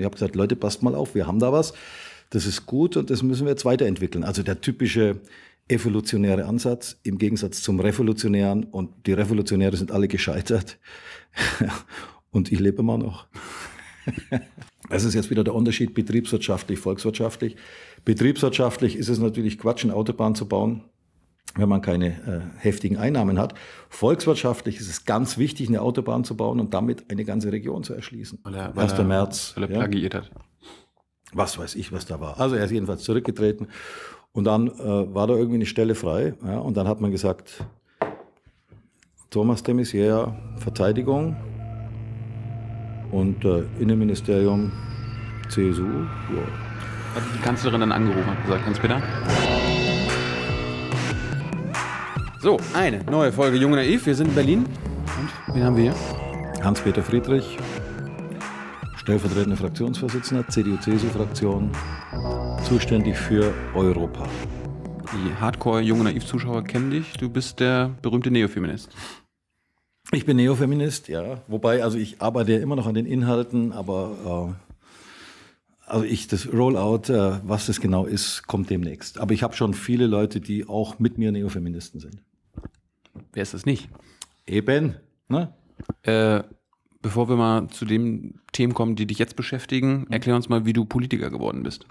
ich habe gesagt, Leute, passt mal auf, wir haben da was, das ist gut und das müssen wir jetzt weiterentwickeln. Also der typische evolutionäre Ansatz im Gegensatz zum revolutionären und die Revolutionäre sind alle gescheitert und ich lebe immer noch. Das ist jetzt wieder der Unterschied betriebswirtschaftlich, volkswirtschaftlich. Betriebswirtschaftlich ist es natürlich Quatsch, eine Autobahn zu bauen wenn man keine äh, heftigen Einnahmen hat. Volkswirtschaftlich ist es ganz wichtig, eine Autobahn zu bauen und damit eine ganze Region zu erschließen. Weil er, 1. März. Weil er ja. plagiiert hat. Was weiß ich, was da war. Also er ist jedenfalls zurückgetreten und dann äh, war da irgendwie eine Stelle frei. Ja, und dann hat man gesagt, Thomas de Maizière, Verteidigung und äh, Innenministerium, CSU. Ja. Hat die Kanzlerin dann angerufen und gesagt, Hans-Peter? So, eine neue Folge Junge Naiv. Wir sind in Berlin. Und wen haben wir hier? Hans-Peter Friedrich, stellvertretender Fraktionsvorsitzender, CDU-CSU-Fraktion, zuständig für Europa. Die Hardcore-Junge Naiv-Zuschauer kennen dich. Du bist der berühmte Neofeminist. Ich bin Neofeminist, ja. Wobei, also ich arbeite ja immer noch an den Inhalten, aber äh, also ich, das Rollout, äh, was das genau ist, kommt demnächst. Aber ich habe schon viele Leute, die auch mit mir Neofeministen sind wer ist es nicht? Eben, ne? Äh, bevor wir mal zu den Themen kommen, die dich jetzt beschäftigen, mhm. erklär uns mal, wie du Politiker geworden bist.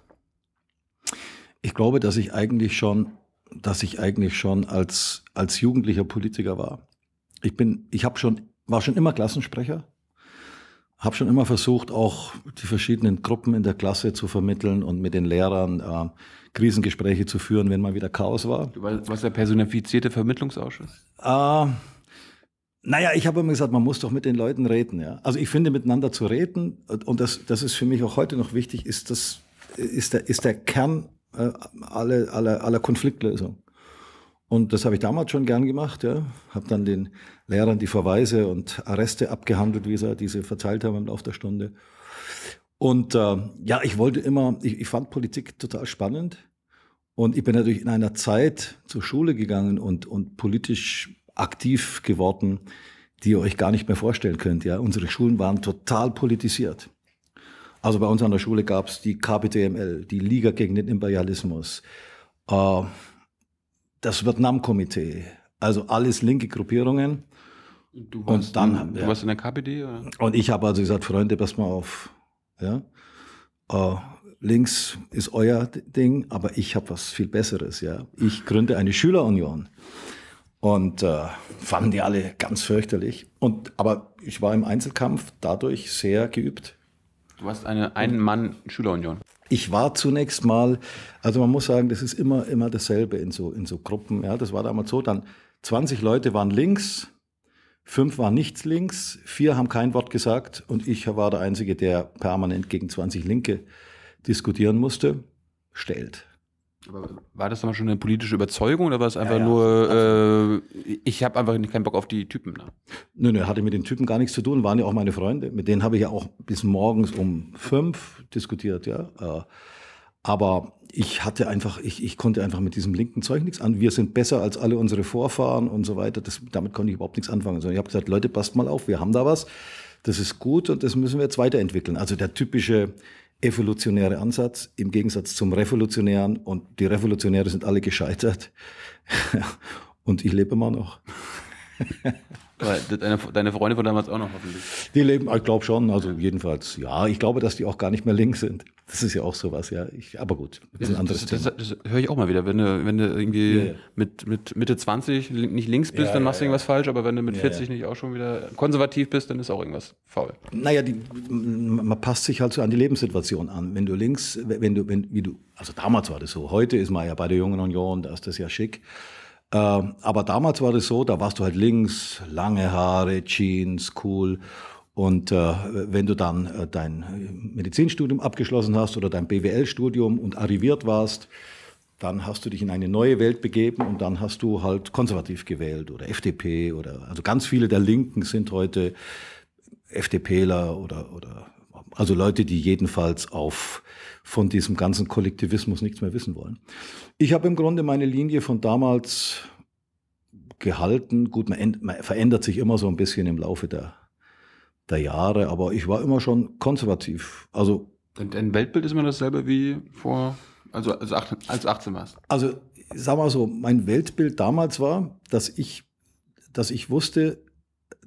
Ich glaube, dass ich eigentlich schon, dass ich eigentlich schon als, als Jugendlicher Politiker war. Ich bin, ich habe schon, war schon immer Klassensprecher habe schon immer versucht, auch die verschiedenen Gruppen in der Klasse zu vermitteln und mit den Lehrern äh, Krisengespräche zu führen, wenn mal wieder Chaos war. Du warst der personifizierte Vermittlungsausschuss? Äh, naja, ich habe immer gesagt, man muss doch mit den Leuten reden. Ja? Also ich finde, miteinander zu reden, und das, das ist für mich auch heute noch wichtig, ist, das, ist, der, ist der Kern äh, aller, aller, aller Konfliktlösung. Und das habe ich damals schon gern gemacht. Ja. Habe dann den Lehrern die Verweise und Arreste abgehandelt, wie sie diese verteilt haben im Laufe der Stunde. Und äh, ja, ich wollte immer, ich, ich fand Politik total spannend. Und ich bin natürlich in einer Zeit zur Schule gegangen und, und politisch aktiv geworden, die ihr euch gar nicht mehr vorstellen könnt. Ja. Unsere Schulen waren total politisiert. Also bei uns an der Schule gab es die KPTML, die Liga gegen den Imperialismus. Äh, das Vietnam-Komitee, also alles linke Gruppierungen. Du warst, und dann, in, ja. warst in der KPD? Oder? Und ich habe also gesagt, Freunde, pass mal auf. Ja? Uh, links ist euer Ding, aber ich habe was viel Besseres. Ja? Ich gründe eine Schülerunion. Und äh, fanden die alle ganz fürchterlich. Und, aber ich war im Einzelkampf dadurch sehr geübt. Du hast eine Ein-Mann-Schülerunion. Ich war zunächst mal, also man muss sagen, das ist immer, immer dasselbe in so, in so Gruppen. Ja, das war damals so, dann 20 Leute waren links, fünf waren nichts links, vier haben kein Wort gesagt und ich war der Einzige, der permanent gegen 20 Linke diskutieren musste. Stellt war das dann schon eine politische Überzeugung oder war es einfach ja, ja. nur, also äh, ich habe einfach keinen Bock auf die Typen? Ne? Nö, nö, hatte mit den Typen gar nichts zu tun, waren ja auch meine Freunde. Mit denen habe ich ja auch bis morgens um fünf diskutiert, ja. Äh, aber ich hatte einfach, ich, ich konnte einfach mit diesem linken Zeug nichts an. Wir sind besser als alle unsere Vorfahren und so weiter. Das, damit konnte ich überhaupt nichts anfangen. Sondern ich habe gesagt, Leute, passt mal auf, wir haben da was. Das ist gut und das müssen wir jetzt weiterentwickeln. Also der typische evolutionäre Ansatz im Gegensatz zum revolutionären und die Revolutionäre sind alle gescheitert und ich lebe immer noch. deine, deine Freunde von damals auch noch hoffentlich. Die leben, ich glaube schon, also jedenfalls, ja. Ich glaube, dass die auch gar nicht mehr links sind. Das ist ja auch sowas, ja. Ich, aber gut, das ist ein anderes das, das, das, das höre ich auch mal wieder. Wenn du, wenn du irgendwie ja, Mit, mit Mitte 20 nicht links bist, ja, dann machst du irgendwas falsch, aber wenn du mit 40 nicht auch schon wieder konservativ bist, dann ist auch irgendwas faul. Naja, die, man passt sich halt so an die Lebenssituation an. Wenn du links, wenn du, wenn, wie du, also damals war das so, heute ist man ja bei der Jungen Union, da ist das ja schick. Ähm, aber damals war das so, da warst du halt links, lange Haare, Jeans, cool. Und äh, wenn du dann äh, dein Medizinstudium abgeschlossen hast oder dein BWL-Studium und arriviert warst, dann hast du dich in eine neue Welt begeben und dann hast du halt konservativ gewählt oder FDP oder also ganz viele der Linken sind heute FDPler oder oder also Leute, die jedenfalls auf von diesem ganzen Kollektivismus nichts mehr wissen wollen. Ich habe im Grunde meine Linie von damals gehalten. Gut, man, man verändert sich immer so ein bisschen im Laufe der, der Jahre, aber ich war immer schon konservativ. Also Dein Weltbild ist immer dasselbe wie vor, also, also als 18, als 18 warst. Also sag mal so, mein Weltbild damals war, dass ich, dass ich wusste,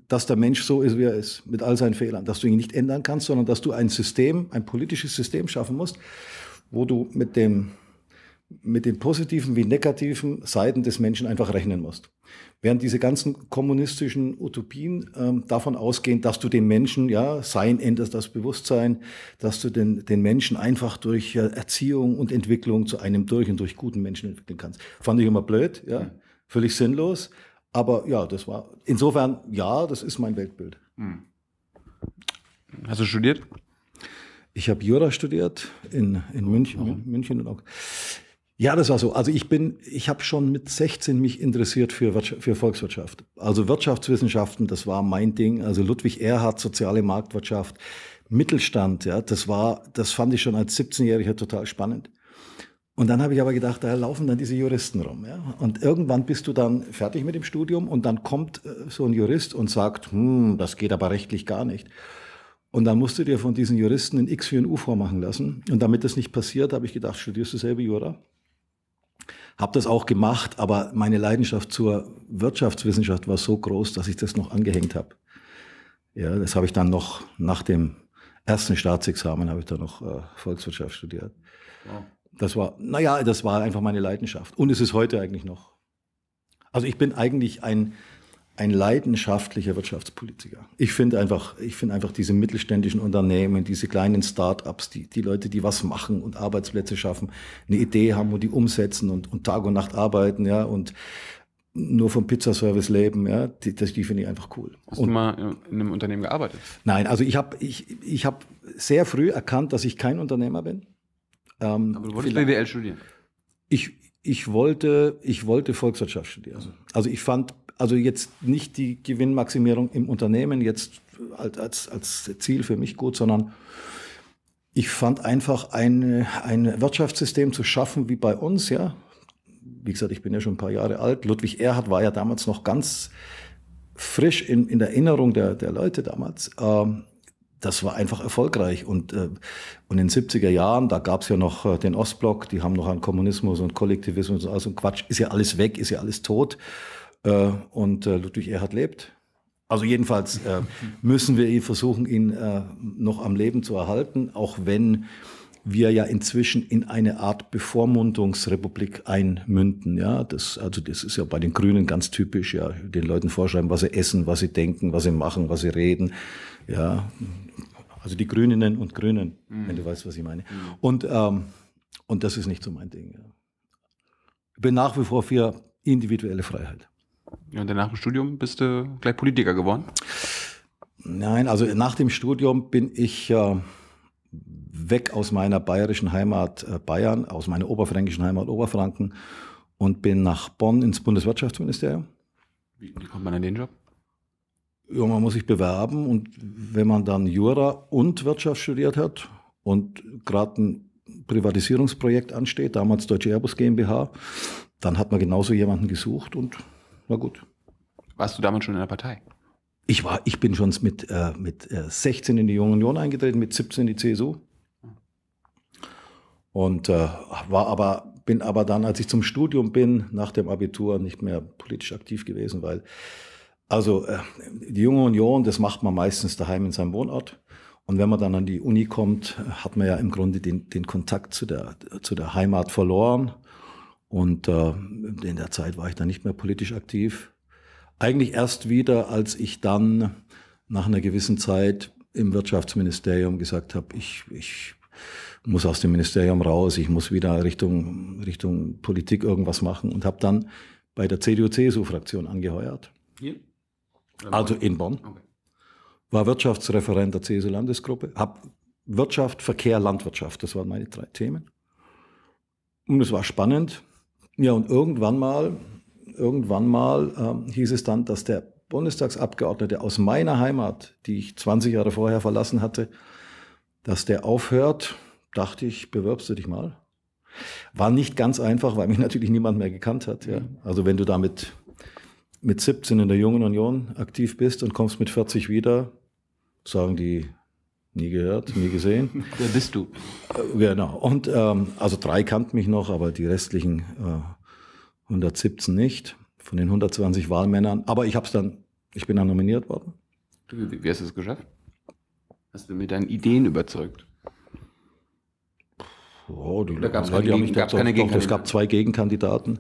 dass der Mensch so ist, wie er ist, mit all seinen Fehlern, dass du ihn nicht ändern kannst, sondern dass du ein System, ein politisches System schaffen musst, wo du mit dem mit den positiven wie negativen Seiten des Menschen einfach rechnen musst. Während diese ganzen kommunistischen Utopien ähm, davon ausgehen, dass du den Menschen, ja, Sein änderst das Bewusstsein, dass du den, den Menschen einfach durch äh, Erziehung und Entwicklung zu einem durch und durch guten Menschen entwickeln kannst. Fand ich immer blöd, ja, völlig sinnlos. Aber ja, das war insofern, ja, das ist mein Weltbild. Hm. Hast du studiert? Ich habe Jura studiert in, in München, oh. München und auch. Ja, das war so. Also ich bin, ich habe schon mit 16 mich interessiert für, für Volkswirtschaft. Also Wirtschaftswissenschaften, das war mein Ding. Also Ludwig Erhard, soziale Marktwirtschaft, Mittelstand, ja, das war, das fand ich schon als 17-Jähriger total spannend. Und dann habe ich aber gedacht, da laufen dann diese Juristen rum. Ja? Und irgendwann bist du dann fertig mit dem Studium und dann kommt äh, so ein Jurist und sagt, hm, das geht aber rechtlich gar nicht. Und dann musst du dir von diesen Juristen ein X für ein U vormachen lassen. Und damit das nicht passiert, habe ich gedacht, studierst du selber Jura? Habe das auch gemacht, aber meine Leidenschaft zur Wirtschaftswissenschaft war so groß, dass ich das noch angehängt habe. Ja, das habe ich dann noch nach dem ersten Staatsexamen habe ich dann noch äh, Volkswirtschaft studiert. Wow. Das war, naja, das war einfach meine Leidenschaft. Und es ist heute eigentlich noch. Also ich bin eigentlich ein, ein leidenschaftlicher Wirtschaftspolitiker. Ich finde einfach, ich finde einfach diese mittelständischen Unternehmen, diese kleinen Start-ups, die, die Leute, die was machen und Arbeitsplätze schaffen, eine Idee haben und die umsetzen und, und Tag und Nacht arbeiten, ja, und nur vom Pizzaservice leben, ja, die, das, die finde ich einfach cool. Hast und, du mal in einem Unternehmen gearbeitet? Nein, also ich habe ich, ich hab sehr früh erkannt, dass ich kein Unternehmer bin. Ähm, Aber du wolltest BWL studieren? Ich, ich, wollte, ich wollte Volkswirtschaft studieren. Also. also ich fand also jetzt nicht die Gewinnmaximierung im Unternehmen jetzt als, als Ziel für mich gut, sondern ich fand einfach ein, ein Wirtschaftssystem zu schaffen wie bei uns, ja. Wie gesagt, ich bin ja schon ein paar Jahre alt. Ludwig Erhard war ja damals noch ganz frisch in, in der Erinnerung der, der Leute damals. Ähm, das war einfach erfolgreich. Und, äh, und in den 70er Jahren, da gab es ja noch äh, den Ostblock, die haben noch an Kommunismus und Kollektivismus und all so ein Quatsch, ist ja alles weg, ist ja alles tot. Äh, und äh, Ludwig Erhard lebt. Also jedenfalls äh, müssen wir ihn versuchen, ihn äh, noch am Leben zu erhalten, auch wenn wir ja inzwischen in eine Art Bevormundungsrepublik einmünden. Ja, das, also das ist ja bei den Grünen ganz typisch, ja, den Leuten vorschreiben, was sie essen, was sie denken, was sie machen, was sie reden ja, also die Grünen und Grünen, mhm. wenn du weißt, was ich meine. Mhm. Und, ähm, und das ist nicht so mein Ding. Ja. Ich bin nach wie vor für individuelle Freiheit. Ja, und danach im Studium bist du gleich Politiker geworden? Nein, also nach dem Studium bin ich äh, weg aus meiner bayerischen Heimat äh, Bayern, aus meiner oberfränkischen Heimat Oberfranken und bin nach Bonn ins Bundeswirtschaftsministerium. Wie, wie kommt man an den Job? ja, man muss sich bewerben und wenn man dann Jura und Wirtschaft studiert hat und gerade ein Privatisierungsprojekt ansteht, damals Deutsche Airbus GmbH, dann hat man genauso jemanden gesucht und war gut. Warst du damals schon in der Partei? Ich war, ich bin schon mit, äh, mit 16 äh, in die Jungen Union eingetreten, mit 17 in die CSU. Und äh, war aber, bin aber dann, als ich zum Studium bin, nach dem Abitur nicht mehr politisch aktiv gewesen, weil also äh, die junge Union, das macht man meistens daheim in seinem Wohnort. Und wenn man dann an die Uni kommt, hat man ja im Grunde den, den Kontakt zu der, zu der Heimat verloren. Und äh, in der Zeit war ich dann nicht mehr politisch aktiv. Eigentlich erst wieder, als ich dann nach einer gewissen Zeit im Wirtschaftsministerium gesagt habe, ich, ich muss aus dem Ministerium raus, ich muss wieder Richtung, Richtung Politik irgendwas machen und habe dann bei der CDU-CSU-Fraktion angeheuert. Ja. Also in Bonn. Okay. War Wirtschaftsreferent der CSU-Landesgruppe. E hab Wirtschaft, Verkehr, Landwirtschaft. Das waren meine drei Themen. Und es war spannend. Ja, und irgendwann mal, irgendwann mal ähm, hieß es dann, dass der Bundestagsabgeordnete aus meiner Heimat, die ich 20 Jahre vorher verlassen hatte, dass der aufhört, dachte ich, bewirbst du dich mal. War nicht ganz einfach, weil mich natürlich niemand mehr gekannt hat. Ja. Mhm. Also wenn du damit mit 17 in der Jungen Union aktiv bist und kommst mit 40 wieder, sagen die, nie gehört, nie gesehen. Wer bist du? Äh, genau. Und ähm, also drei kannten mich noch, aber die restlichen äh, 117 nicht, von den 120 Wahlmännern. Aber ich hab's dann, ich bin dann nominiert worden. wie, wie hast du es geschafft? Hast du mit deinen Ideen überzeugt? Oh, die, da gab es keine, die keine Gegenkandidaten. Es gab zwei Gegenkandidaten.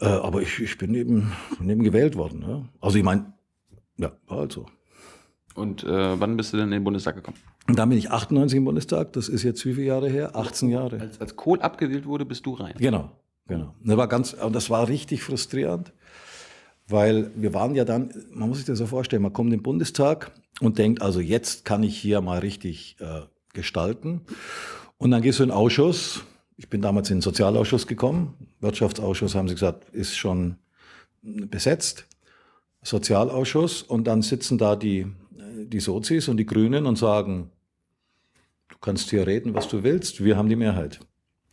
Äh, aber ich, ich bin, eben, eben gewählt worden. Ne? Also ich meine, ja, war halt so. Und äh, wann bist du denn in den Bundestag gekommen? Und dann bin ich 98 im Bundestag, das ist jetzt wie viele Jahre her? 18 Jahre. Als, als Kohl abgewählt wurde, bist du rein. Genau, genau. Das war, ganz, das war richtig frustrierend, weil wir waren ja dann, man muss sich das so vorstellen, man kommt in den Bundestag und denkt, also jetzt kann ich hier mal richtig äh, gestalten. Und dann gehst du in den Ausschuss ich bin damals in den Sozialausschuss gekommen. Wirtschaftsausschuss haben sie gesagt, ist schon besetzt. Sozialausschuss und dann sitzen da die, die Sozis und die Grünen und sagen, du kannst hier reden, was du willst, wir haben die Mehrheit.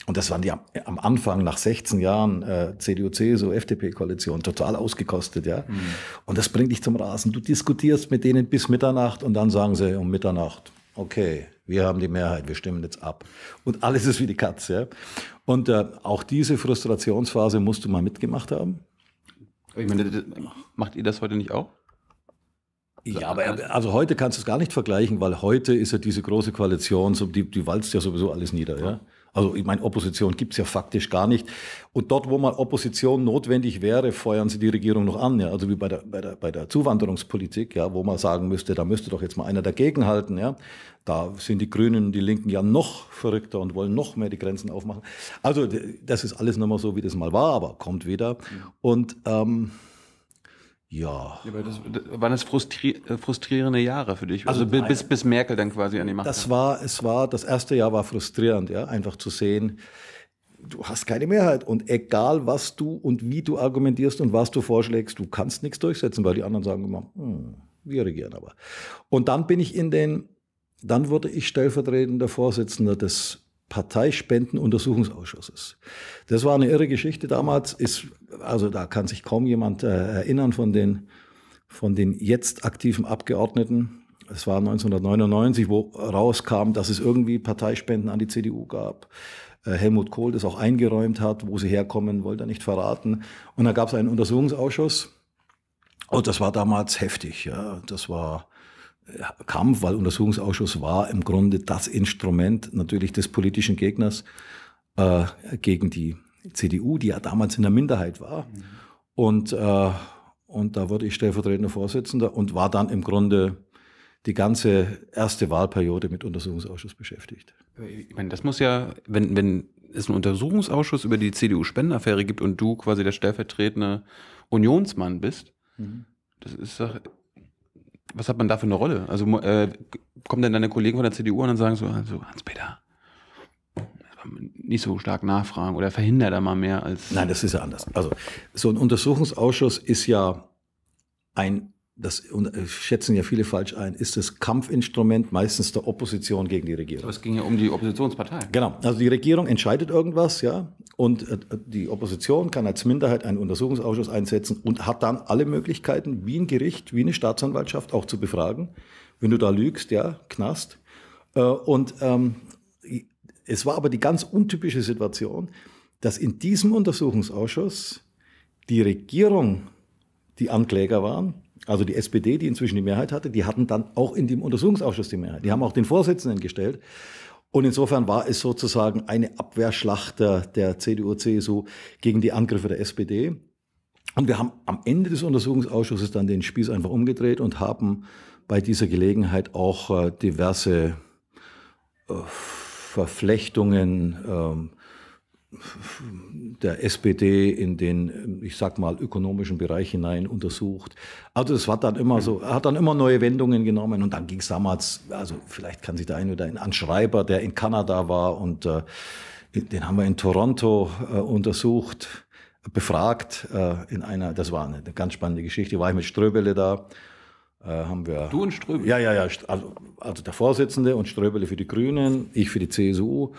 Und das waren die am, Anfang nach 16 Jahren äh, CDU, CSU, FDP-Koalition total ausgekostet, ja. Mhm. Und das bringt dich zum Rasen. Du diskutierst mit denen bis Mitternacht und dann sagen sie um Mitternacht okay, wir haben die Mehrheit, wir stimmen jetzt ab. Und alles ist wie die Katze. Ja? Und äh, auch diese Frustrationsphase musst du mal mitgemacht haben. Ich meine, macht ihr das heute nicht auch? Ja, aber also heute kannst du es gar nicht vergleichen, weil heute ist ja diese große Koalition, so, die, die walzt ja sowieso alles nieder. Ja? Also ich meine, Opposition gibt es ja faktisch gar nicht. Und dort, wo mal Opposition notwendig wäre, feuern sie die Regierung noch an. Ja? Also wie bei der, bei, der, bei der Zuwanderungspolitik, ja, wo man sagen müsste, da müsste doch jetzt mal einer dagegenhalten. Ja? Da sind die Grünen und die Linken ja noch verrückter und wollen noch mehr die Grenzen aufmachen. Also das ist alles nochmal so, wie das mal war, aber kommt wieder. Und ähm, ja. Aber das, waren das frustri äh, frustrierende Jahre für dich? Also, also bis, nein, bis Merkel dann quasi an die Macht. Das war, es war, das erste Jahr war frustrierend, ja, einfach zu sehen, du hast keine Mehrheit und egal was du und wie du argumentierst und was du vorschlägst, du kannst nichts durchsetzen, weil die anderen sagen immer, hm, wir regieren aber. Und dann bin ich in den, dann wurde ich stellvertretender Vorsitzender des Parteispendenuntersuchungsausschusses. Das war eine irre Geschichte damals. Ist, also da kann sich kaum jemand äh, erinnern von den, von den jetzt aktiven Abgeordneten. Es war 1999, wo rauskam, dass es irgendwie Parteispenden an die CDU gab. Äh, Helmut Kohl das auch eingeräumt hat, wo sie herkommen, wollte er nicht verraten. Und da gab es einen Untersuchungsausschuss. Und das war damals heftig. Ja. Das war Kampf, weil Untersuchungsausschuss war im Grunde das Instrument natürlich des politischen Gegners äh, gegen die CDU, die ja damals in der Minderheit war. Mhm. Und, äh, und da wurde ich stellvertretender Vorsitzender und war dann im Grunde die ganze erste Wahlperiode mit Untersuchungsausschuss beschäftigt. Ich meine, das muss ja, wenn, wenn es einen Untersuchungsausschuss über die CDU-Spendenaffäre gibt und du quasi der stellvertretende Unionsmann bist, mhm. das ist doch was hat man da für eine Rolle? Also äh, kommen denn deine Kollegen von der CDU und dann sagen so, also Hans-Peter, nicht so stark nachfragen oder verhindert da mal mehr als. Nein, das ist ja anders. Also so ein Untersuchungsausschuss ist ja ein, das äh, schätzen ja viele falsch ein, ist das Kampfinstrument meistens der Opposition gegen die Regierung. Aber es ging ja um die Oppositionspartei. Genau, also die Regierung entscheidet irgendwas, ja, und äh, die Opposition kann als Minderheit einen Untersuchungsausschuss einsetzen und hat dann alle Möglichkeiten, wie ein Gericht, wie eine Staatsanwaltschaft auch zu befragen. Wenn du da lügst, ja, Knast. Äh, und ähm, es war aber die ganz untypische Situation, dass in diesem Untersuchungsausschuss die Regierung die Ankläger waren, also die SPD, die inzwischen die Mehrheit hatte, die hatten dann auch in dem Untersuchungsausschuss die Mehrheit. Die haben auch den Vorsitzenden gestellt. Und insofern war es sozusagen eine Abwehrschlacht der, CDU, CSU gegen die Angriffe der SPD. Und wir haben am Ende des Untersuchungsausschusses dann den Spieß einfach umgedreht und haben bei dieser Gelegenheit auch äh, diverse äh, Verflechtungen, ähm, der SPD in den, ich sag mal, ökonomischen Bereich hinein untersucht. Also es war dann immer so, hat dann immer neue Wendungen genommen und dann ging es damals, also vielleicht kann sich der eine oder ein Anschreiber, der in Kanada war und äh, den haben wir in Toronto äh, untersucht, befragt äh, in einer, das war eine, eine ganz spannende Geschichte, war ich mit Ströbele da äh, haben wir. Du und Ströbele? Ja, ja, ja. Also, also, der Vorsitzende und Ströbele für die Grünen, ich für die CSU.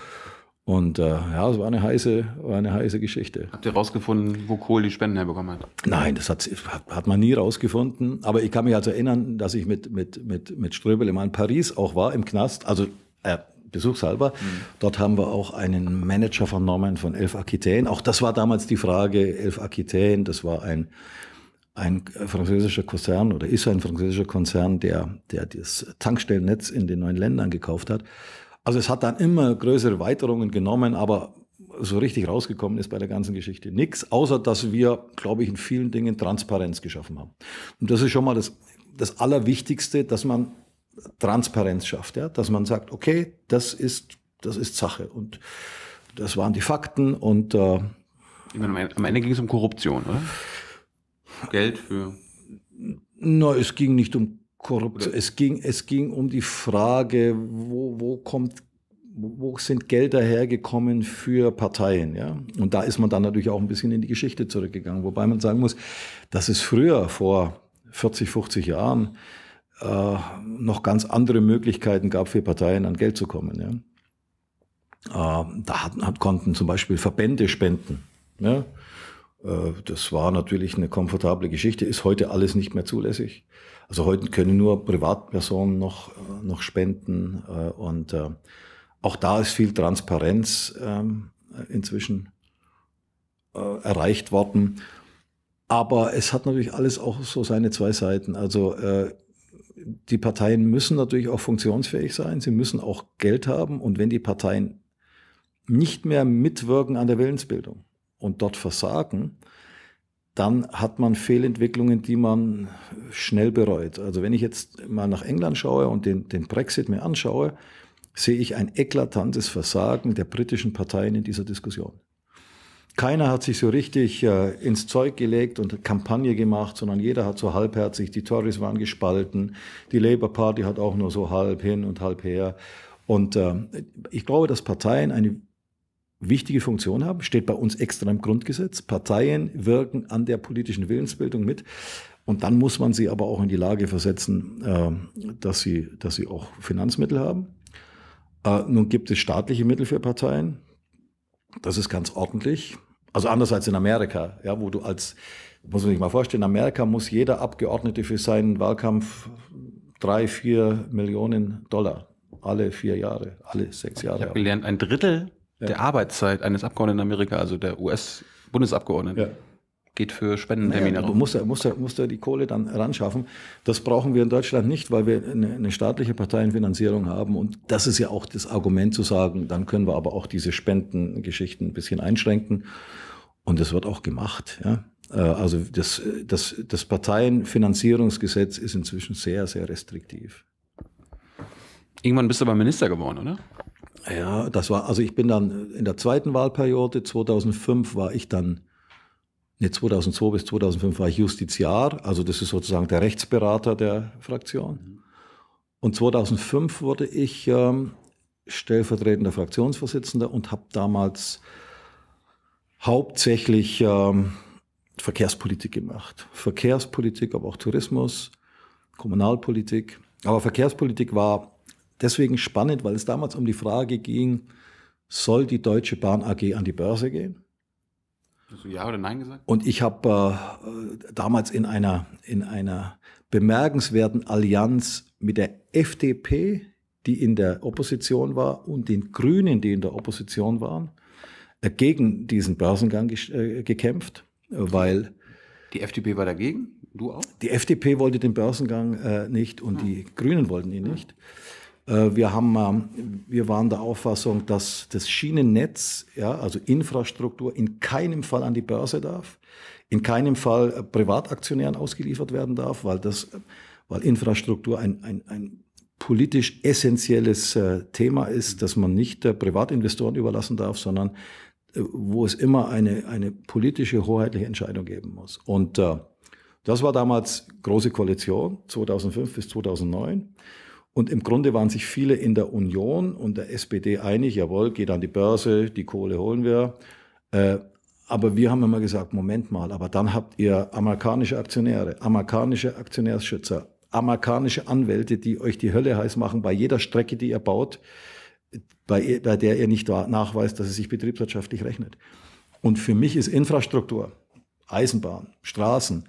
Und äh, ja, es war eine heiße, war eine heiße Geschichte. Habt ihr rausgefunden, wo Kohl die Spenden herbekommen hat? Nein, das hat, hat, man nie rausgefunden. Aber ich kann mich also erinnern, dass ich mit, mit, mit, mit Ströbel immer in Paris auch war, im Knast, also äh, besuchshalber. Mhm. Dort haben wir auch einen Manager vernommen von Elf Aquitaine. Auch das war damals die Frage, Elf Aquitaine, das war ein ein französischer Konzern oder ist ein französischer Konzern, der, der das Tankstellennetz in den neuen Ländern gekauft hat. Also es hat dann immer größere Weiterungen genommen, aber so richtig rausgekommen ist bei der ganzen Geschichte nichts, außer dass wir, glaube ich, in vielen Dingen Transparenz geschaffen haben. Und das ist schon mal das, das Allerwichtigste, dass man Transparenz schafft, ja? dass man sagt, okay, das ist, das ist Sache und das waren die Fakten und äh, ich meine, am Ende ging es um Korruption, oder? Geld für. Na, es ging nicht um korrupt. Es ging, es ging um die Frage, wo, wo kommt wo sind Gelder hergekommen für Parteien, ja? Und da ist man dann natürlich auch ein bisschen in die Geschichte zurückgegangen, wobei man sagen muss, dass es früher vor 40, 50 Jahren äh, noch ganz andere Möglichkeiten gab für Parteien an Geld zu kommen, ja? Äh, da hatten, hat, konnten zum Beispiel Verbände spenden, ja? Äh, das war natürlich eine komfortable Geschichte, ist heute alles nicht mehr zulässig. Also heute können nur Privatpersonen noch, äh, noch spenden äh, und äh, auch da ist viel Transparenz ähm, inzwischen erreicht worden. Aber es hat natürlich alles auch so seine zwei Seiten. Also die Parteien müssen natürlich auch funktionsfähig sein, sie müssen auch Geld haben und wenn die Parteien nicht mehr mitwirken an der Willensbildung und dort versagen, dann hat man Fehlentwicklungen, die man schnell bereut. Also wenn ich jetzt mal nach England schaue und den, den Brexit mir anschaue, sehe ich ein eklatantes Versagen der britischen Parteien in dieser Diskussion. Keiner hat sich so richtig äh, ins Zeug gelegt und Kampagne gemacht, sondern jeder hat so halbherzig, die Tories waren gespalten, die Labour Party hat auch nur so halb hin und halb her. Und äh, ich glaube, dass Parteien eine wichtige Funktion haben, steht bei uns extra im Grundgesetz. Parteien wirken an der politischen Willensbildung mit. Und dann muss man sie aber auch in die Lage versetzen, äh, dass sie, dass sie auch Finanzmittel haben. Äh, nun gibt es staatliche Mittel für Parteien. Das ist ganz ordentlich. Also anders als in Amerika, ja, wo du als, muss man sich mal vorstellen, in Amerika muss jeder Abgeordnete für seinen Wahlkampf drei, vier Millionen Dollar alle vier Jahre, alle sechs Jahre. Ich habe gelernt, ein Drittel der Arbeitszeit eines Abgeordneten in Amerika, also der US-Bundesabgeordneten, ja. geht für Spendentermine. Naja, du musst ja, musst, ja, die Kohle dann ran Das brauchen wir in Deutschland nicht, weil wir eine, eine staatliche Parteienfinanzierung haben. Und das ist ja auch das Argument zu sagen, dann können wir aber auch diese Spendengeschichten ein bisschen einschränken. Und das wird auch gemacht. Ja. Äh, also das, das, das Parteienfinanzierungsgesetz ist inzwischen sehr, sehr restriktiv. Irgendwann bist du aber Minister geworden, oder? Ja, das war, also ich bin dann äh, in der zweiten Wahlperiode, 2005 war ich dann, ne, 2002 bis 2005 war ich Justiziar, also das ist sozusagen der Rechtsberater der Fraktion. Und 2005 wurde ich ähm, stellvertretender Fraktionsvorsitzender und habe damals hauptsächlich ähm, Verkehrspolitik gemacht. Verkehrspolitik, aber auch Tourismus, Kommunalpolitik. Aber Verkehrspolitik war deswegen spannend, weil es damals um die Frage ging, soll die Deutsche Bahn AG an die Börse gehen? Hast du Ja oder Nein gesagt? Und ich habe äh, damals in einer, in einer bemerkenswerten Allianz mit der FDP, die in der Opposition war, und den Grünen, die in der Opposition waren, äh, gegen diesen Börsengang äh, gekämpft, äh, weil. Die FDP war dagegen? Du auch? Die FDP wollte den Börsengang äh, nicht und hm. die Grünen wollten ihn hm. nicht. Äh, wir, haben, wir waren der Auffassung, dass das Schienennetz, ja, also Infrastruktur, in keinem Fall an die Börse darf, in keinem Fall äh, Privataktionären ausgeliefert werden darf, weil, das, weil Infrastruktur ein, ein, ein politisch essentielles äh, Thema ist, das man nicht Privatinvestoren überlassen darf, sondern wo es immer eine, eine politische, hoheitliche Entscheidung geben muss. Und das war damals Große Koalition, 2005 bis 2009. Und im Grunde waren sich viele in der Union und der SPD einig, jawohl, geht an die Börse, die Kohle holen wir. Äh, aber wir haben immer gesagt, Moment mal, aber dann habt ihr amerikanische Aktionäre, amerikanische Aktionärsschützer, amerikanische Anwälte, die euch die Hölle heiß machen bei jeder Strecke, die ihr baut, bei, bei der ihr nicht nachweist, dass es sich betriebswirtschaftlich rechnet. Und für mich ist Infrastruktur, Eisenbahn, Straßen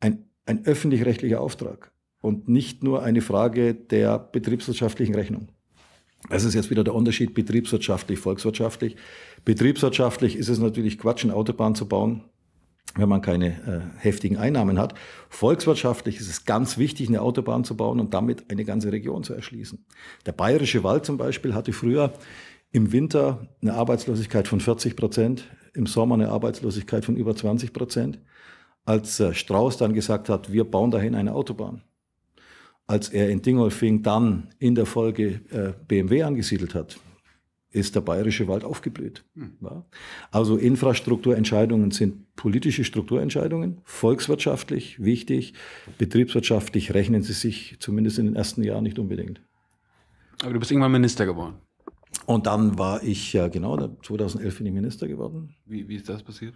ein, ein öffentlich-rechtlicher Auftrag und nicht nur eine Frage der betriebswirtschaftlichen Rechnung. Das ist jetzt wieder der Unterschied betriebswirtschaftlich, volkswirtschaftlich. Betriebswirtschaftlich ist es natürlich Quatsch, eine Autobahn zu bauen, wenn man keine äh, heftigen Einnahmen hat. Volkswirtschaftlich ist es ganz wichtig, eine Autobahn zu bauen und damit eine ganze Region zu erschließen. Der bayerische Wald zum Beispiel hatte früher im Winter eine Arbeitslosigkeit von 40 Prozent, im Sommer eine Arbeitslosigkeit von über 20 Prozent. Als äh, Strauß dann gesagt hat, wir bauen dahin eine Autobahn als er in Dingolfing dann in der Folge äh, BMW angesiedelt hat, ist der bayerische Wald aufgeblüht. Hm. Also Infrastrukturentscheidungen sind politische Strukturentscheidungen, volkswirtschaftlich wichtig, betriebswirtschaftlich rechnen sie sich zumindest in den ersten Jahren nicht unbedingt. Aber du bist irgendwann Minister geworden. Und dann war ich, ja genau, 2011 bin ich Minister geworden. Wie, wie ist das passiert?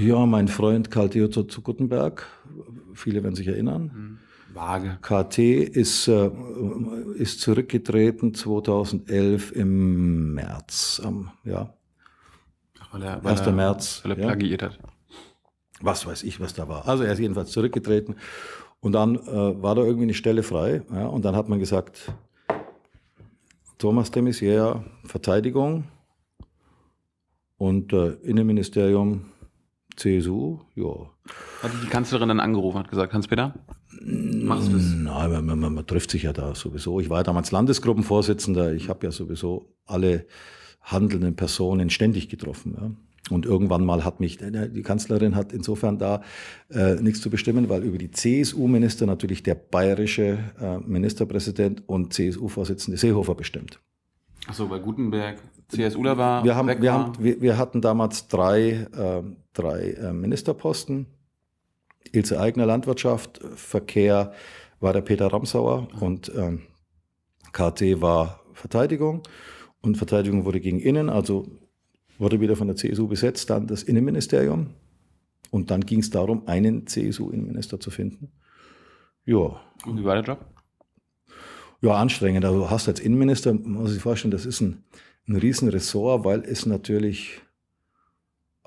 Ja, mein Freund Karl Theodor zu Guttenberg, viele werden sich erinnern, hm. Waage. KT ist, äh, ist zurückgetreten 2011 im März. Ähm, ja. weil er, weil 1. Er, März. Weil er ja. plagiiert hat. Was weiß ich, was da war. Also er ist jedenfalls zurückgetreten. Und dann äh, war da irgendwie eine Stelle frei. Ja, und dann hat man gesagt, Thomas de Maizière, Verteidigung und äh, Innenministerium, CSU, ja. Hatte die Kanzlerin dann angerufen, hat gesagt, Hans-Peter, Machst du mm, Nein, man, man, man, trifft sich ja da sowieso. Ich war ja damals Landesgruppenvorsitzender. Ich habe ja sowieso alle handelnden Personen ständig getroffen. Ja. Und irgendwann mal hat mich, äh, die Kanzlerin hat insofern da äh, nichts zu bestimmen, weil über die CSU-Minister natürlich der bayerische äh, Ministerpräsident und CSU-Vorsitzende Seehofer bestimmt. Achso, weil Gutenberg CSU da war. Wir, haben, wir, haben, wir, wir, hatten damals drei, äh, drei äh, Ministerposten Ilse Eigner Landwirtschaft, Verkehr war der Peter Ramsauer mhm. und ähm, KT war Verteidigung und Verteidigung wurde gegen Innen, also wurde wieder von der CSU besetzt, dann das Innenministerium und dann ging es darum, einen CSU-Innenminister zu finden. Ja. Und wie war der Job? Ja, anstrengend. Also hast du als Innenminister, muss ich vorstellen, das ist ein, ein Riesenressort, weil es natürlich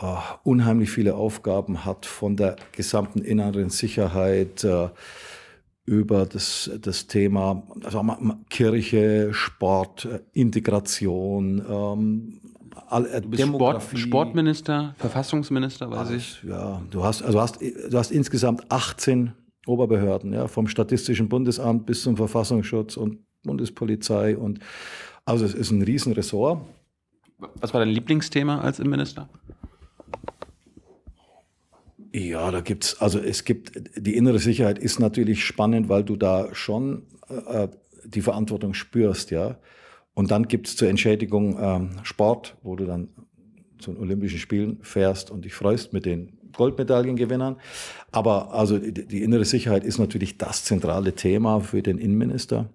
Uh, unheimlich viele Aufgaben hat, von der gesamten inneren Sicherheit uh, über das, das Thema also Kirche, Sport, äh, Integration. Um, ähm, all, du bist Sport, Sportminister, Verfassungsminister, weiß alles, ich. Ja, du hast, also hast, du hast insgesamt 18 Oberbehörden, ja, vom Statistischen Bundesamt bis zum Verfassungsschutz und Bundespolizei und also es ist ein Riesenressort. Was war dein Lieblingsthema als Innenminister? Ja, da gibt's, also es gibt, die innere Sicherheit ist natürlich spannend, weil du da schon äh, äh, die Verantwortung spürst, ja. Und dann gibt's zur Entschädigung ähm, Sport, wo du dann zu den Olympischen Spielen fährst und dich freust mit den Goldmedaillengewinnern. Aber also die, die innere Sicherheit ist natürlich das zentrale Thema für den Innenminister.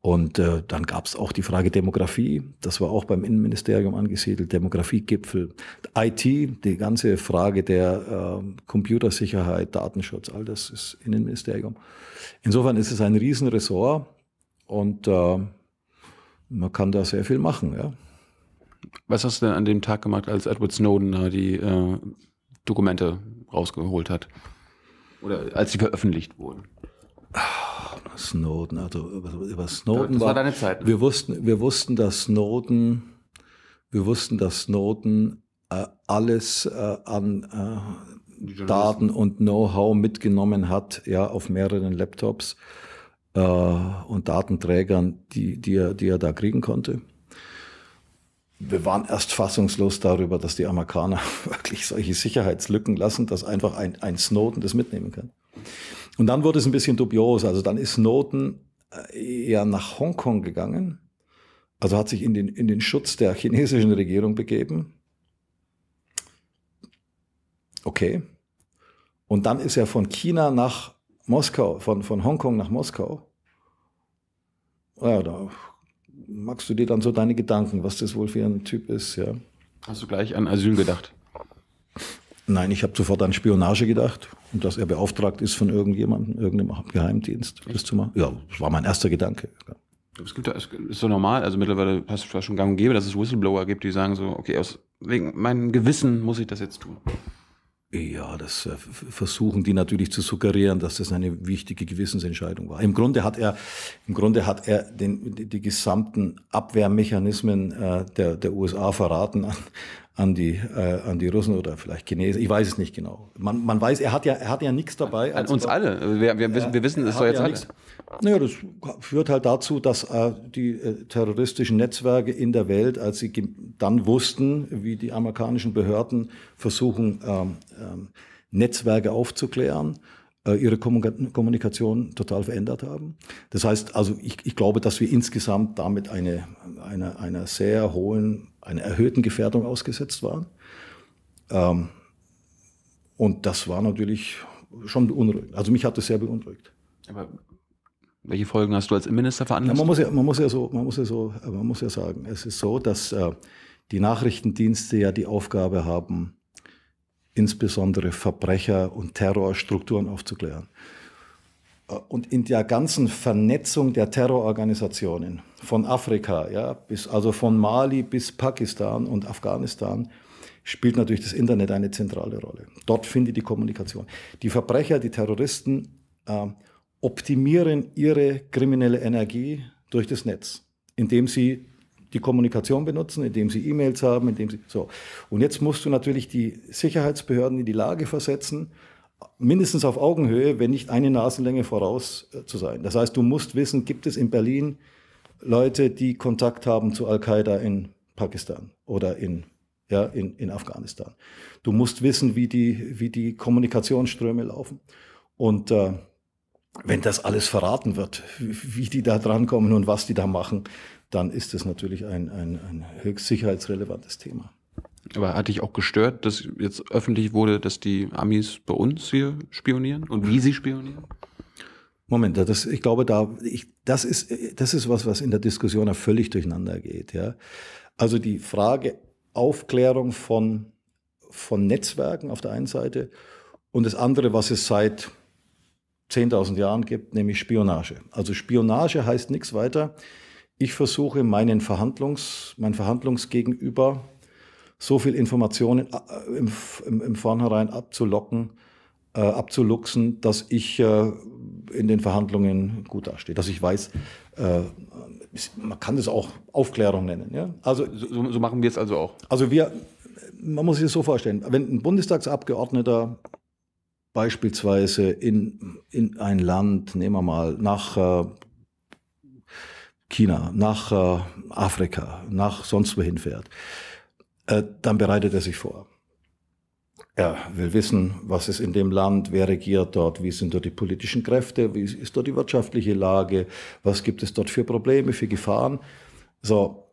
Und äh, dann gab es auch die Frage Demografie, das war auch beim Innenministerium angesiedelt, Demografiegipfel, IT, die ganze Frage der äh, Computersicherheit, Datenschutz, all das ist Innenministerium. Insofern ist es ein Riesenressort und äh, man kann da sehr viel machen. Ja. Was hast du denn an dem Tag gemacht, als Edward Snowden die äh, Dokumente rausgeholt hat? Oder als sie veröffentlicht wurden? Snowden, also über Snowden das war, war deine Zeit. Ne? Wir wussten, wir wussten, dass Snowden, wir wussten, dass Snowden äh, alles äh, an äh, Daten und Know-how mitgenommen hat, ja, auf mehreren Laptops äh, und Datenträgern, die, die, er, die er da kriegen konnte. Wir waren erst fassungslos darüber, dass die Amerikaner wirklich solche Sicherheitslücken lassen, dass einfach ein, ein Snowden das mitnehmen kann. Und dann wurde es ein bisschen dubios. Also dann ist Snowden äh, eher nach Hongkong gegangen, also hat sich in den, in den Schutz der chinesischen Regierung begeben. Okay. Und dann ist er von China nach Moskau, von, von Hongkong nach Moskau. Ja, da magst du dir dann so deine Gedanken, was das wohl für ein Typ ist, ja. Hast du gleich an Asyl gedacht? Nein, ich habe sofort an Spionage gedacht und dass er beauftragt ist von irgendjemandem, irgendeinem Geheimdienst, das zu machen. Ja, das war mein erster Gedanke. Ja. Es gibt, es ist so normal, also mittlerweile passt es schon gang und gäbe, dass es Whistleblower gibt, die sagen so, okay, aus, wegen meinem Gewissen muss ich das jetzt tun. Ja, das äh, versuchen die natürlich zu suggerieren, dass das eine wichtige Gewissensentscheidung war. Im Grunde hat er, im Grunde hat er den, die, die gesamten Abwehrmechanismen äh, der, der USA verraten an, an die, äh, an die Russen oder vielleicht Chinesen. Ich weiß es nicht genau. Man, man weiß, er hat ja, er hat ja nichts dabei. An also uns alle. Also wir, wir, wissen, wir wissen es doch jetzt ja Nichts. Naja, das führt halt dazu, dass äh, die äh, terroristischen Netzwerke in der Welt, als sie dann wussten, wie die amerikanischen Behörden versuchen, ähm, ähm, Netzwerke aufzuklären, äh, ihre Kommunikation total verändert haben. Das heißt, also ich, ich glaube, dass wir insgesamt damit eine, eine, einer sehr hohen einer erhöhten Gefährdung ausgesetzt waren. Ähm, und das war natürlich schon beunruhigend. Also mich hat das sehr beunruhigt. Aber welche Folgen hast du als Innenminister veranlasst? Ja, man, muss ja, man, muss ja so, man, so, man muss ja sagen, es ist so, dass äh, die Nachrichtendienste ja die Aufgabe haben, insbesondere Verbrecher und Terrorstrukturen aufzuklären. Äh, und in der ganzen Vernetzung der Terrororganisationen von Afrika, ja, bis, also von Mali bis Pakistan und Afghanistan, spielt natürlich das Internet eine zentrale Rolle. Dort findet die Kommunikation. Die Verbrecher, die Terroristen äh, optimieren ihre kriminelle Energie durch das Netz, indem sie die Kommunikation benutzen, indem sie E-Mails haben, indem sie so. Und jetzt musst du natürlich die Sicherheitsbehörden in die Lage versetzen, mindestens auf Augenhöhe, wenn nicht eine Nasenlänge voraus äh, zu sein. Das heißt, du musst wissen, gibt es in Berlin Leute, die Kontakt haben zu Al-Qaida in Pakistan oder in, ja, in, in Afghanistan. Du musst wissen, wie die, wie die Kommunikationsströme laufen. Und äh, wenn das alles verraten wird, wie die da drankommen und was die da machen, dann ist das natürlich ein, ein, ein höchst sicherheitsrelevantes Thema. Aber hatte ich auch gestört, dass jetzt öffentlich wurde, dass die Amis bei uns hier spionieren und wie sie spionieren? Moment, das, ich glaube, da, ich, das ist, das ist was, was in der Diskussion völlig durcheinander geht, ja. Also die Frage Aufklärung von, von Netzwerken auf der einen Seite und das andere, was es seit 10.000 Jahren gibt, nämlich Spionage. Also Spionage heißt nichts weiter. Ich versuche meinen Verhandlungs, mein Verhandlungsgegenüber so viel Informationen äh, im, im, im Vornherein abzulocken, äh, abzuluxen, dass ich äh, in den Verhandlungen gut dastehe, dass ich weiß, äh, man kann das auch Aufklärung nennen. Ja? Also, so, so machen wir es also auch. Also wir, man muss sich das so vorstellen, wenn ein Bundestagsabgeordneter beispielsweise in, in ein Land, nehmen wir mal, nach äh, China, nach äh, Afrika, nach sonst wohin fährt, äh, dann bereitet er sich vor. Er will wissen, was ist in dem Land, wer regiert dort, wie sind dort die politischen Kräfte, wie ist dort die wirtschaftliche Lage, was gibt es dort für Probleme, für Gefahren. So,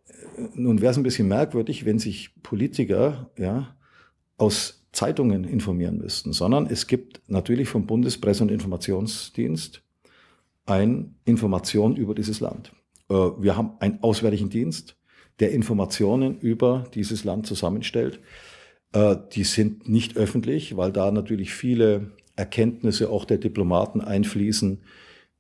nun wäre es ein bisschen merkwürdig, wenn sich Politiker ja, aus Zeitungen informieren müssten, sondern es gibt natürlich vom Bundespresse- und Informationsdienst ein Information über dieses Land. Äh, wir haben einen auswärtigen Dienst, der Informationen über dieses Land zusammenstellt. Äh, die sind nicht öffentlich, weil da natürlich viele Erkenntnisse auch der Diplomaten einfließen,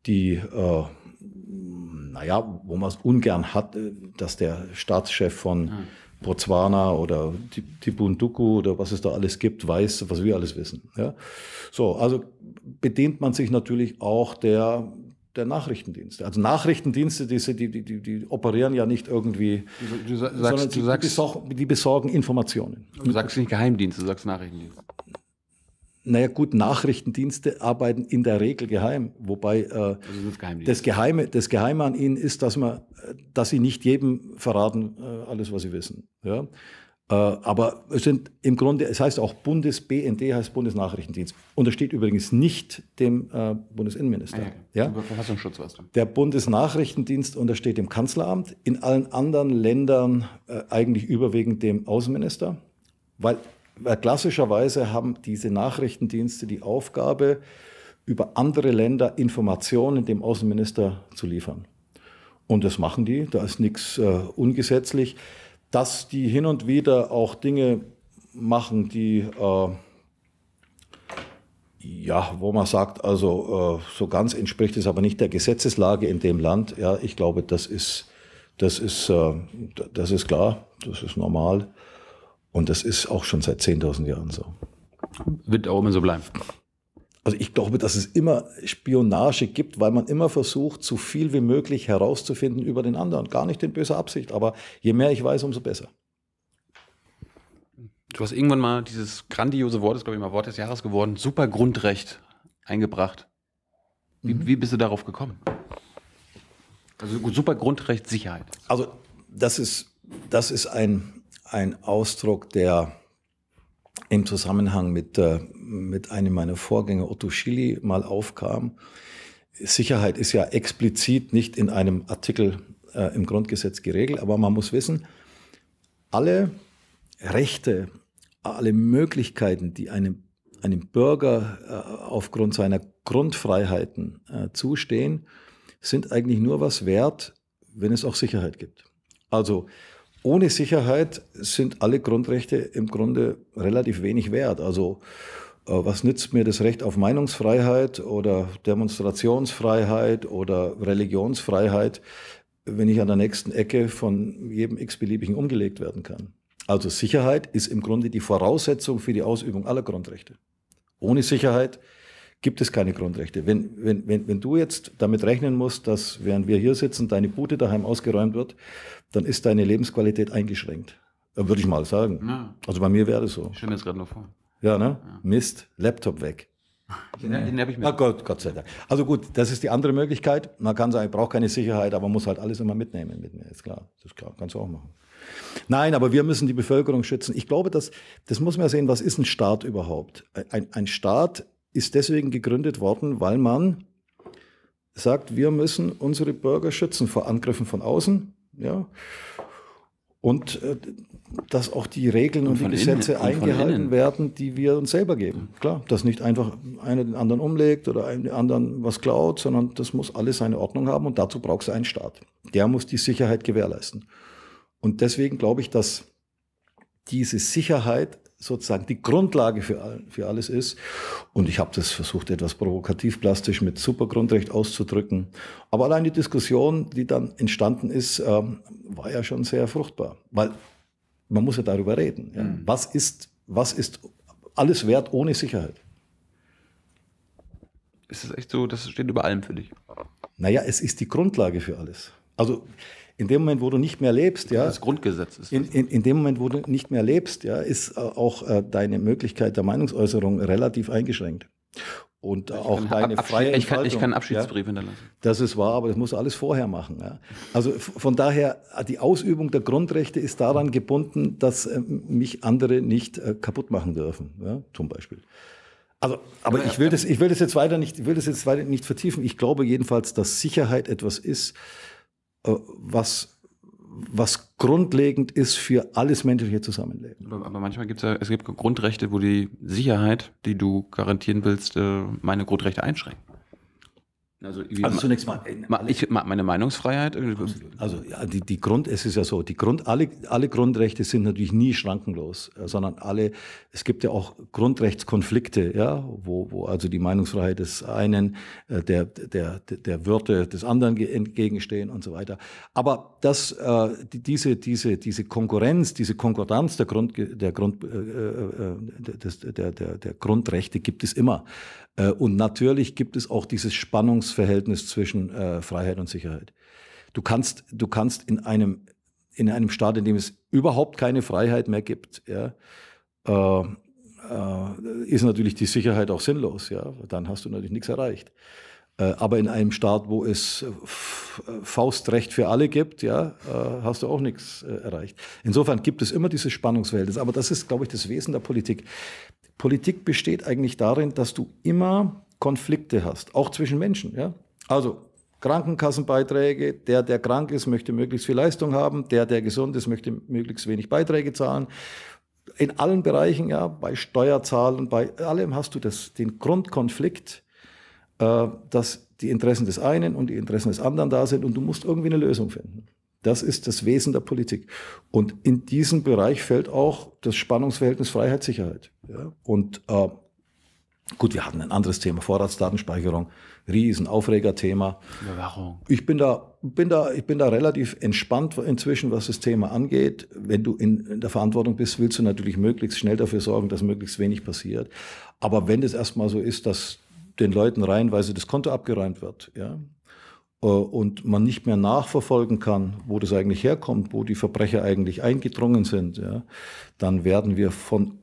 die, äh, naja, wo man es ungern hat, äh, dass der Staatschef von ah. Botswana oder Tibunduku oder was es da alles gibt, weiß, was wir alles wissen. Ja? So, also bedient man sich natürlich auch der der Nachrichtendienste. Also Nachrichtendienste, die, die, die, die operieren ja nicht irgendwie, du, du sagst, sondern die, sagst, besorgen, die, besorgen, Informationen. Du sagst nicht Geheimdienste, du sagst Nachrichtendienste. Naja gut, Nachrichtendienste arbeiten in der Regel geheim, wobei äh, also das, das, Geheime, das Geheime an ihnen ist, dass, man, äh, dass sie nicht jedem verraten äh, alles, was sie wissen. Ja? Äh, aber es sind im Grunde, es heißt auch Bundes-BND, heißt Bundesnachrichtendienst. Untersteht übrigens nicht dem äh, Bundesinnenminister. Nein, ah, ja? Über Verfassungsschutz warst du. Der Bundesnachrichtendienst untersteht dem Kanzleramt, in allen anderen Ländern äh, eigentlich überwiegend dem Außenminister, weil, weil klassischerweise haben diese Nachrichtendienste die Aufgabe, über andere Länder Informationen dem Außenminister zu liefern. Und das machen die, da ist nichts äh, ungesetzlich dass die hin und wieder auch Dinge machen, die, äh, ja, wo man sagt, also äh, so ganz entspricht es aber nicht der Gesetzeslage in dem Land. Ja, ich glaube, das ist, das ist, äh, das ist klar, das ist normal. Und das ist auch schon seit 10.000 Jahren so. Wird auch immer so bleiben. Also ich glaube, dass es immer Spionage gibt, weil man immer versucht, so viel wie möglich herauszufinden über den anderen. Gar nicht in böser Absicht, aber je mehr ich weiß, umso besser. Du hast irgendwann mal dieses grandiose Wort, das ist glaube ich mal Wort des Jahres geworden, super Grundrecht eingebracht. Wie, mhm. wie bist du darauf gekommen? Also super Grundrecht Sicherheit. Also das ist, das ist ein, ein Ausdruck der im Zusammenhang mit, äh, mit einem meiner Vorgänger Otto Schilly mal aufkam. Sicherheit ist ja explizit nicht in einem Artikel äh, im Grundgesetz geregelt, aber man muss wissen, alle Rechte, alle Möglichkeiten, die einem, einem Bürger äh, aufgrund seiner Grundfreiheiten äh, zustehen, sind eigentlich nur was wert, wenn es auch Sicherheit gibt. Also ohne Sicherheit sind alle Grundrechte im Grunde relativ wenig wert. Also äh, was nützt mir das Recht auf Meinungsfreiheit oder Demonstrationsfreiheit oder Religionsfreiheit, wenn ich an der nächsten Ecke von jedem x-beliebigen umgelegt werden kann? Also Sicherheit ist im Grunde die Voraussetzung für die Ausübung aller Grundrechte. Ohne Sicherheit gibt es keine Grundrechte. Wenn, wenn, wenn, wenn du jetzt damit rechnen musst, dass während wir hier sitzen, deine Bude daheim ausgeräumt wird, dann ist deine Lebensqualität eingeschränkt. Würde ich mal sagen. Ja. Also bei mir wäre das so. Ich stelle mir jetzt gerade noch vor. Ja, ne? Ja. Mist, Laptop weg. Den, den ich mir. Na Gott, Gott sei Dank. Also gut, das ist die andere Möglichkeit. Man kann sagen, ich brauche keine Sicherheit, aber man muss halt alles immer mitnehmen. Mit mir. Ist klar, das klar, kannst du auch machen. Nein, aber wir müssen die Bevölkerung schützen. Ich glaube, dass, das muss man ja sehen, was ist ein Staat überhaupt? Ein, ein Staat ist deswegen gegründet worden, weil man sagt, wir müssen unsere Bürger schützen vor Angriffen von außen. Ja. Und äh, dass auch die Regeln und, und die Gesetze innen, eingehalten innen. werden, die wir uns selber geben. Mhm. Klar, dass nicht einfach einer den anderen umlegt oder einem den anderen was klaut, sondern das muss alles seine Ordnung haben und dazu braucht es einen Staat. Der muss die Sicherheit gewährleisten. Und deswegen glaube ich, dass diese Sicherheit sozusagen die Grundlage für, für alles ist. Und ich habe das versucht, etwas provokativ plastisch mit Supergrundrecht auszudrücken. Aber allein die Diskussion, die dann entstanden ist, ähm, war ja schon sehr fruchtbar. Weil man muss ja darüber reden. Ja. Mhm. Was, ist, was ist alles wert ohne Sicherheit? Ist es echt so, das steht über allem für dich? Naja, es ist die Grundlage für alles. Also in dem Moment, wo du nicht mehr lebst, ja. Das Grundgesetz ist. In, in, in, dem Moment, wo du nicht mehr lebst, ja, ist äh, auch äh, deine Möglichkeit der Meinungsäußerung relativ eingeschränkt. Und ich auch deine Abschied, freie ich kann, ich kann Abschiedsbrief ja, hinterlassen. Das ist wahr, aber das muss alles vorher machen. Ja. Also von daher, äh, die Ausübung der Grundrechte ist daran gebunden, dass mich andere nicht kaputt machen dürfen, ja, zum Beispiel. Also, aber ich will das, ich will das jetzt weiter nicht, ich will das jetzt weiter nicht vertiefen. Ich glaube jedenfalls, dass Sicherheit etwas ist, äh, was, was grundlegend ist für alles menschliche Zusammenleben. Aber manchmal gibt es ja, es gibt Grundrechte, wo die Sicherheit, die du garantieren willst, äh, meine Grundrechte einschränkt. Also, also zunächst mal, äh, ich, meine Meinungsfreiheit. Absolut. Also ja, die, die Grund, es ist ja so, die Grund, alle, alle Grundrechte sind natürlich nie schrankenlos, äh, sondern alle, es gibt ja auch Grundrechtskonflikte, ja, wo, wo also die Meinungsfreiheit des einen äh, der, der, der Würde des anderen entgegenstehen und so weiter. Aber das, diese, diese, diese Konkurrenz, diese Konkordanz der Grund, der Grund, äh, der, der, der Grundrechte gibt es immer. Äh, und natürlich gibt es auch dieses Spannungsverhältnis zwischen äh, Freiheit und Sicherheit. Du kannst, du kannst in einem, in einem Staat, in dem es überhaupt keine Freiheit mehr gibt, ja, äh, ist natürlich die Sicherheit auch sinnlos, ja. Dann hast du natürlich nichts erreicht. aber in einem Staat, wo es Faustrecht für alle gibt, ja, hast du auch nichts erreicht. Insofern gibt es immer dieses Spannungsverhältnis. Aber das ist, glaube ich, das Wesen der Politik. Politik besteht eigentlich darin, dass du immer Konflikte hast, auch zwischen Menschen. Ja? Also Krankenkassenbeiträge, der, der krank ist, möchte möglichst viel Leistung haben, der, der gesund ist, möchte möglichst wenig Beiträge zahlen. In allen Bereichen, ja, bei Steuerzahlen, bei allem hast du das, den Grundkonflikt, äh, dass die Interessen des einen und die Interessen des anderen da sind und du musst irgendwie eine Lösung finden. Das ist das Wesen der Politik. Und in diesen Bereich fällt auch das Spannungsverhältnis Freiheit-Sicherheit. Ja? Und äh, gut, wir hatten ein anderes Thema, Vorratsdatenspeicherung, Riesenaufregerthema. Überwachung. Ich bin da, bin da, ich bin da relativ entspannt inzwischen, was das Thema angeht. Wenn du in, in der Verantwortung bist, willst du natürlich möglichst schnell dafür sorgen, dass möglichst wenig passiert. Aber wenn das erstmal so ist, dass den Leuten reihenweise das Konto abgeräumt wird, ja, äh, und man nicht mehr nachverfolgen kann, wo das eigentlich herkommt, wo die Verbrecher eigentlich eingedrungen sind, ja, dann werden wir von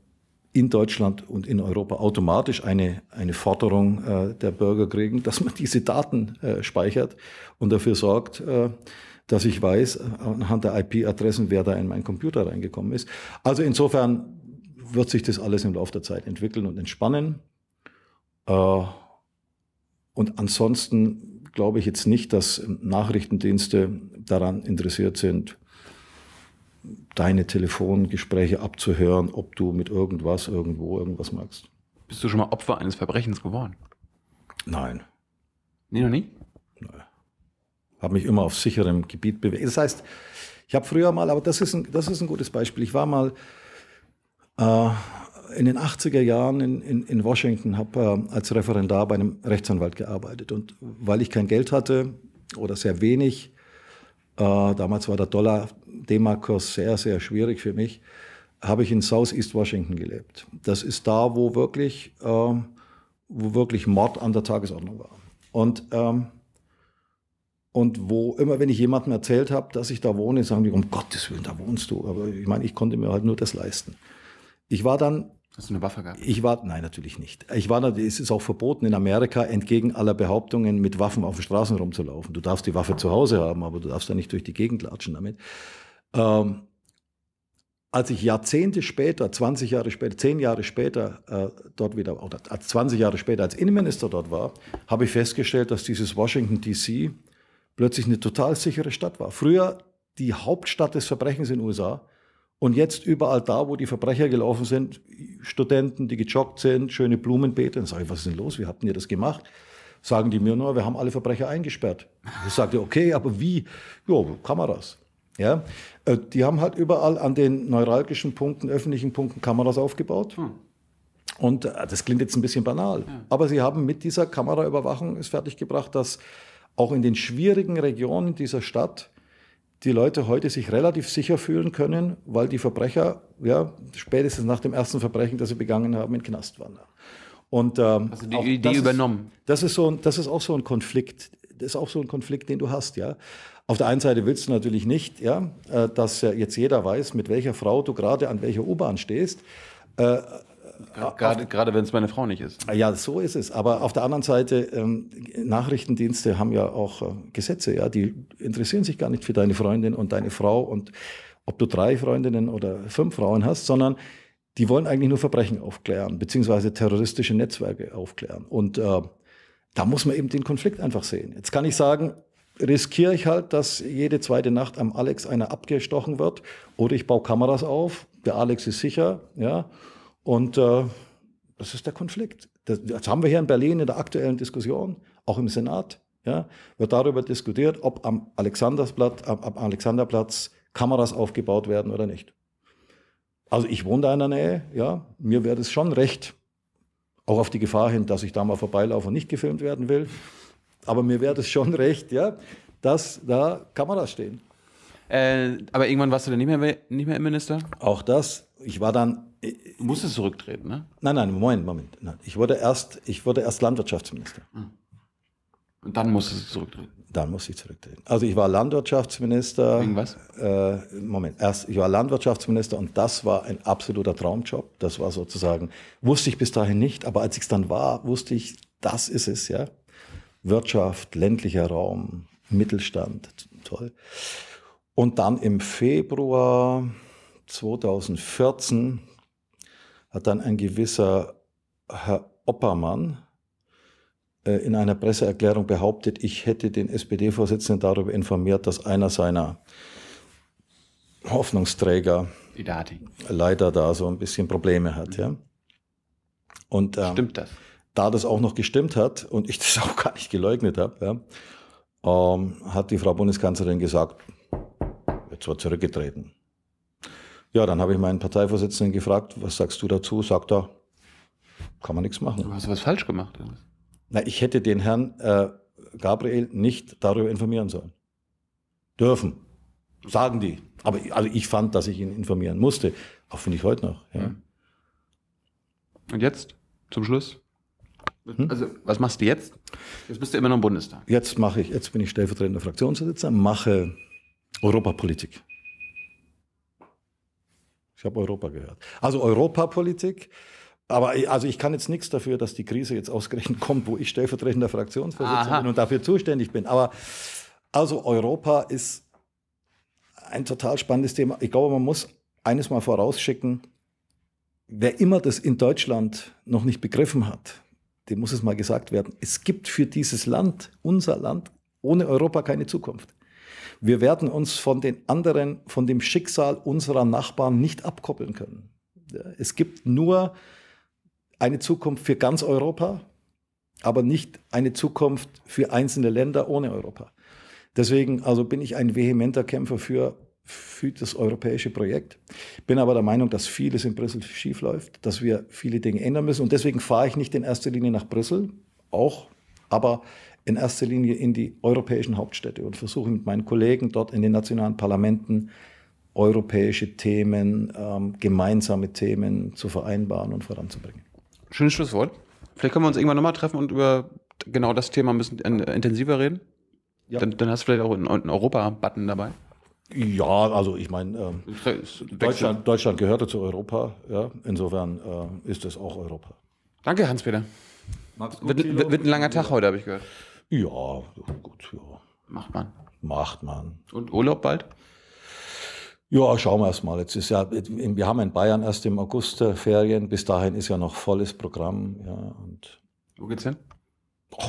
in Deutschland und in Europa automatisch eine, eine Forderung äh, der Bürger kriegen, dass man diese Daten äh, speichert und dafür sorgt, äh, dass ich weiß, äh, anhand der IP-Adressen, wer da in meinen Computer reingekommen ist. Also insofern wird sich das alles im Laufe der Zeit entwickeln und entspannen. Äh, und ansonsten glaube ich jetzt nicht, dass Nachrichtendienste daran interessiert sind, deine Telefongespräche abzuhören, ob du mit irgendwas irgendwo irgendwas magst. Bist du schon mal Opfer eines Verbrechens geworden? Nein. Nee, noch nie? Nein. Habe mich immer auf sicherem Gebiet bewegt. Das heißt, ich habe früher mal, aber das ist ein, das ist ein gutes Beispiel. Ich war mal äh, in den 80er Jahren in, in, in Washington, habe äh, als Referendar bei einem Rechtsanwalt gearbeitet. Und weil ich kein Geld hatte oder sehr wenig, äh, damals war der Dollar D-Mark-Kurs sehr, sehr schwierig für mich, habe ich in Southeast Washington gelebt. Das ist da, wo wirklich, ähm, wo wirklich Mord an der Tagesordnung war. Und, ähm, und wo immer, wenn ich jemandem erzählt habe, dass ich da wohne, sagen die, um Gottes Willen, da wohnst du. Aber ich meine, ich konnte mir halt nur das leisten. Ich war dann Hast du eine Waffe gehabt? Ich war, nein, natürlich nicht. Ich war, es ist auch verboten in Amerika, entgegen aller Behauptungen, mit Waffen auf den Straßen rumzulaufen. Du darfst die Waffe zu Hause haben, aber du darfst da nicht durch die Gegend latschen damit. Ähm, als ich Jahrzehnte später, 20 Jahre später, 10 Jahre später äh, dort wieder, oder 20 Jahre später als Innenminister dort war, habe ich festgestellt, dass dieses Washington DC plötzlich eine total sichere Stadt war. Früher die Hauptstadt des Verbrechens in den USA und jetzt überall da, wo die Verbrecher gelaufen sind, Studenten, die gejoggt sind, schöne Blumenbeete. Dann sage ich, was ist denn los? Wie habt ihr das gemacht? Sagen die mir nur, wir haben alle Verbrecher eingesperrt. Ich sagte, okay, aber wie? Jo, Kameras. Ja? Äh, die haben halt überall an den neuralgischen Punkten, öffentlichen Punkten Kameras aufgebaut. Hm. Und äh, das klingt jetzt ein bisschen banal, ja. aber sie haben mit dieser Kameraüberwachung es fertiggebracht, dass auch in den schwierigen Regionen dieser Stadt die Leute heute sich relativ sicher fühlen können, weil die Verbrecher ja spätestens nach dem ersten Verbrechen, das sie begangen haben, in den Knast wandern. Und ähm, also die Idee übernommen. Ist, das ist so, das ist auch so ein Konflikt. Das ist auch so ein Konflikt, den du hast, ja. Auf der einen Seite willst du natürlich nicht, ja, äh, dass jetzt jeder weiß, mit welcher Frau du gerade an welcher U-Bahn stehst. Äh, gerade, gerade wenn es meine Frau nicht ist. Ja, so ist es. Aber auf der anderen Seite, ähm, Nachrichtendienste haben ja auch äh, Gesetze, ja, die interessieren sich gar nicht für deine Freundin und deine Frau und ob du drei Freundinnen oder fünf Frauen hast, sondern die wollen eigentlich nur Verbrechen aufklären, beziehungsweise terroristische Netzwerke aufklären. Und äh, da muss man eben den Konflikt einfach sehen. Jetzt kann ich sagen, riskiere ich halt, dass jede zweite Nacht am Alex einer abgestochen wird. Oder ich baue Kameras auf, der Alex ist sicher, ja. Und äh, das ist der Konflikt. Das, das, haben wir hier in Berlin in der aktuellen Diskussion, auch im Senat. Ja, wird darüber diskutiert, ob am, Alexandersplatz, am, am Alexanderplatz Kameras aufgebaut werden oder nicht. Also ich wohne da in der Nähe, ja, mir wäre es schon recht, auch auf die Gefahr hin, dass ich da mal vorbeilaufe und nicht gefilmt werden will. Aber mir wäre das schon recht, ja, dass da Kameras stehen. Äh, aber irgendwann warst du dann nicht mehr, nicht mehr Minister? Auch das. Ich war dann. Äh, du musstest zurücktreten, ne? Nein, nein, Moment, Moment. Nein. Ich, wurde erst, ich wurde erst Landwirtschaftsminister. Hm. Und dann musstest du zurücktreten? Dann musste ich zurücktreten. Also ich war Landwirtschaftsminister. Irgendwas? Äh, Moment. Erst, ich war Landwirtschaftsminister und das war ein absoluter Traumjob. Das war sozusagen, wusste ich bis dahin nicht, aber als ich es dann war, wusste ich, das ist es, ja. Wirtschaft, ländlicher Raum, Mittelstand, toll. Und dann im Februar 2014 hat dann ein gewisser Herr Oppermann äh, in einer Presseerklärung behauptet, ich hätte den SPD-Vorsitzenden darüber informiert, dass einer seiner Hoffnungsträger leider da so ein bisschen Probleme hat. Ja? Und, ähm, Stimmt das? da das auch noch gestimmt hat und ich das auch gar nicht geleugnet habe, ja, ähm, hat die Frau Bundeskanzlerin gesagt, jetzt war zurückgetreten. Ja, dann habe ich meinen Parteivorsitzenden gefragt, was sagst du dazu? Sagt er, kann man nichts machen. Du hast was falsch gemacht. Na, ich hätte den Herrn äh, Gabriel nicht darüber informieren sollen. Dürfen, sagen die. Aber also ich fand, dass ich ihn informieren musste. Auch finde ich heute noch. Ja. Mhm. Und jetzt zum Schluss? Hm? Also, was machst du jetzt? Jetzt bist du immer noch im Bundestag. Jetzt mache ich, jetzt bin ich stellvertretender Fraktionsvorsitzender, mache Europapolitik. Ich habe Europa gehört. Also Europapolitik. Aber also ich kann jetzt nichts dafür, dass die Krise jetzt ausgerechnet kommt, wo ich stellvertretender Fraktionsvorsitzender bin und dafür zuständig bin. Aber also Europa ist ein total spannendes Thema. Ich glaube, man muss eines mal vorausschicken, wer immer das in Deutschland noch nicht begriffen hat, dem muss es mal gesagt werden, es gibt für dieses Land, unser Land, ohne Europa keine Zukunft. Wir werden uns von den anderen, von dem Schicksal unserer Nachbarn nicht abkoppeln können. Es gibt nur eine Zukunft für ganz Europa, aber nicht eine Zukunft für einzelne Länder ohne Europa. Deswegen also bin ich ein vehementer Kämpfer für für das europäische Projekt. Bin aber der Meinung, dass vieles in Brüssel schief läuft, dass wir viele Dinge ändern müssen. Und deswegen fahre ich nicht in erster Linie nach Brüssel, auch, aber in erster Linie in die europäischen Hauptstädte und versuche mit meinen Kollegen dort in den nationalen Parlamenten europäische Themen, ähm, gemeinsame Themen zu vereinbaren und voranzubringen. Schönes Schlusswort. Vielleicht können wir uns irgendwann nochmal treffen und über genau das Thema ein bisschen intensiver reden. Ja. Dann, dann hast du vielleicht auch einen Europa-Button dabei. Ja, also ich meine, ähm, Deutschland, Deutschland gehörte zu Europa. Ja? Insofern äh, ist es auch Europa. Danke, Hans-Peter. Wird, wird, wird, ein langer Tag heute, habe ich gehört. Ja, gut, ja. Macht man. Macht man. Und Urlaub bald? Ja, schauen wir erst mal. Jetzt ist ja, wir haben in Bayern erst im August äh, Ferien. Bis dahin ist ja noch volles Programm. Ja, und Wo geht's hin? Oh,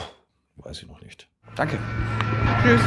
weiß ich noch nicht. Danke. Tschüss.